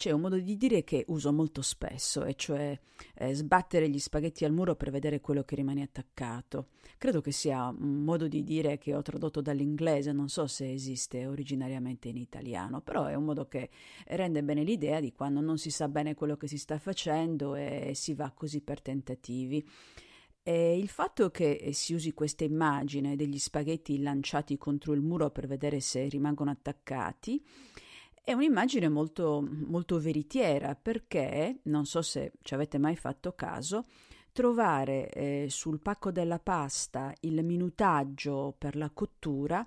c'è un modo di dire che uso molto spesso, e cioè eh, sbattere gli spaghetti al muro per vedere quello che rimane attaccato. Credo che sia un modo di dire che ho tradotto dall'inglese, non so se esiste originariamente in italiano, però è un modo che rende bene l'idea di quando non si sa bene quello che si sta facendo e si va così per tentativi. E il fatto che si usi questa immagine degli spaghetti lanciati contro il muro per vedere se rimangono attaccati è un'immagine molto, molto veritiera perché, non so se ci avete mai fatto caso, trovare eh, sul pacco della pasta il minutaggio per la cottura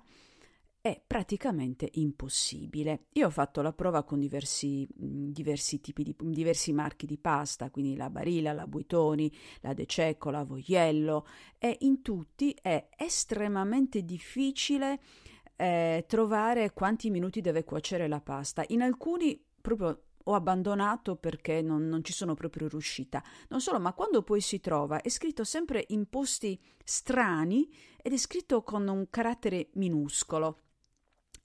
è praticamente impossibile. Io ho fatto la prova con diversi, diversi, tipi di, diversi marchi di pasta, quindi la Barilla, la Buitoni, la De Cecco, la Voiello, e in tutti è estremamente difficile eh, trovare quanti minuti deve cuocere la pasta. In alcuni proprio ho abbandonato perché non, non, ci sono proprio riuscita. Non solo, ma quando poi si trova è scritto sempre in posti strani ed è scritto con un carattere minuscolo.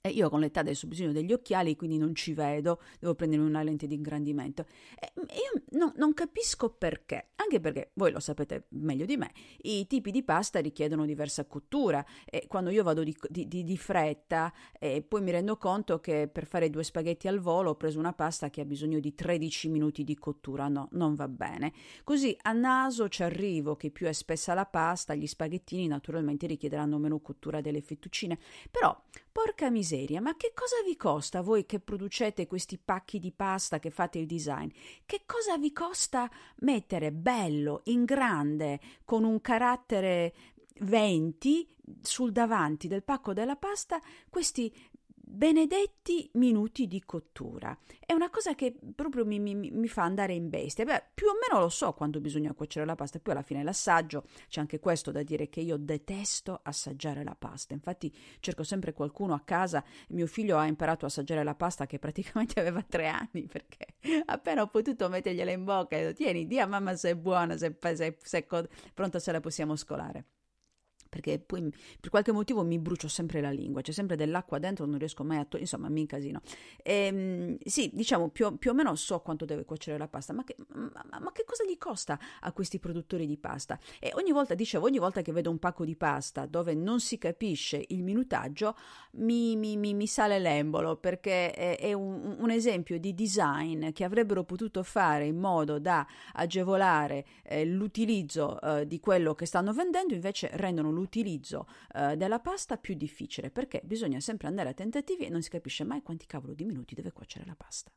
E io con l'età adesso ho bisogno degli occhiali, quindi non ci vedo, devo prendere una lente di ingrandimento. Mm, e io no, non capisco perché, anche perché voi lo sapete meglio di me, i tipi di pasta richiedono diversa cottura e quando io vado di, di, di, di fretta e poi mi rendo conto che per fare due spaghetti al volo ho preso una pasta che ha bisogno di 13 minuti di cottura, no, non va bene. Così a naso ci arrivo che più è spessa la pasta, gli spaghettini naturalmente richiederanno meno cottura delle fettuccine, però Porca miseria, ma che cosa vi costa voi che producete questi pacchi di pasta che fate il design? Che cosa vi costa mettere bello, in grande, con un carattere 20 sul davanti del pacco della pasta questi benedetti minuti di cottura. È una cosa che proprio mi, mi, mi fa andare in bestia. Beh, più o meno lo so quando bisogna cuocere la pasta, poi alla fine l'assaggio. C'è anche questo da dire che io detesto assaggiare la pasta. Infatti cerco sempre qualcuno a casa. Mio figlio ha imparato a assaggiare la pasta che praticamente aveva tre anni perché appena ho potuto mettergliela in bocca e dico, tieni, dia a mamma se è buona, se, se, se, se è pronta, se la possiamo scolare perché poi per qualche motivo mi brucio sempre la lingua, c'è sempre dell'acqua dentro, non riesco mai a togliere, insomma mi incasino. E, ehm, sì, diciamo più, più, o meno so quanto deve cuocere la pasta, ma che, ma, ma che, cosa gli costa a questi produttori di pasta? E ogni volta, dicevo, ogni volta che vedo un pacco di pasta dove non si capisce il minutaggio, mi, mi, mi, mi sale l'embolo, perché è, è un, un, esempio di design che avrebbero potuto fare in modo da agevolare eh, l'utilizzo eh, di quello che stanno vendendo, invece rendono l'utilizzo l'utilizzo eh, della pasta più difficile perché bisogna sempre andare a tentativi e non si capisce mai quanti cavolo di minuti deve cuocere la pasta.